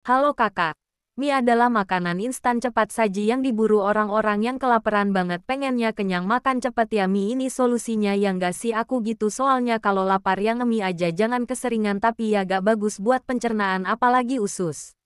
Halo kakak. Mie adalah makanan instan cepat saji yang diburu orang-orang yang kelaparan banget pengennya kenyang makan cepat ya mie ini solusinya yang gak sih aku gitu soalnya kalau lapar yang mie aja jangan keseringan tapi ya gak bagus buat pencernaan apalagi usus.